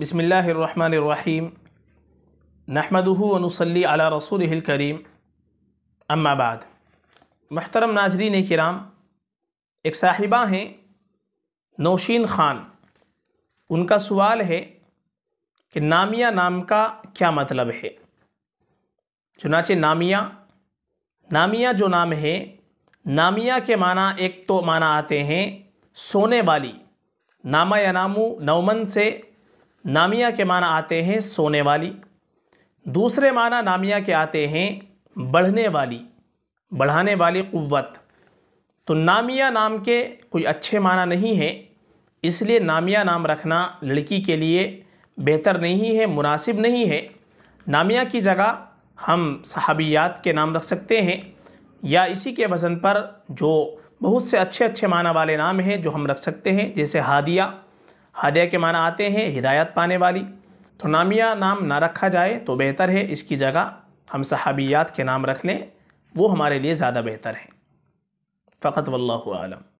बसमीम नहमदनसली अला रसूल करीम अम्माबाद महतरम नाजरीन कराम एक साहिबा हैं नौशीन ख़ान उनका सवाल है कि नामिया नाम का क्या मतलब है चुनाचे नामिया नामिया जो नाम है नामिया के माना एक तो माना आते हैं सोने वाली नामा या नामू नौमन से नामिया के माना आते हैं सोने वाली दूसरे माना नामिया के आते हैं बढ़ने वाली बढ़ाने वाली क़वत तो नामिया नाम के कोई अच्छे माना नहीं है इसलिए नामिया नाम रखना लड़की के लिए बेहतर नहीं है मुनासिब नहीं है नामिया की जगह हम सहाबियात के नाम रख सकते हैं या इसी के वज़न पर जो बहुत से अच्छे अच्छे माना वाले नाम हैं जो हम रख सकते हैं जैसे हादिया हदय के माना आते हैं हिदायत पाने वाली तो नामिया नाम ना रखा जाए तो बेहतर है इसकी जगह हम सहाबियात के नाम रख लें वो हमारे लिए ज़्यादा बेहतर है फ़कत वल्लम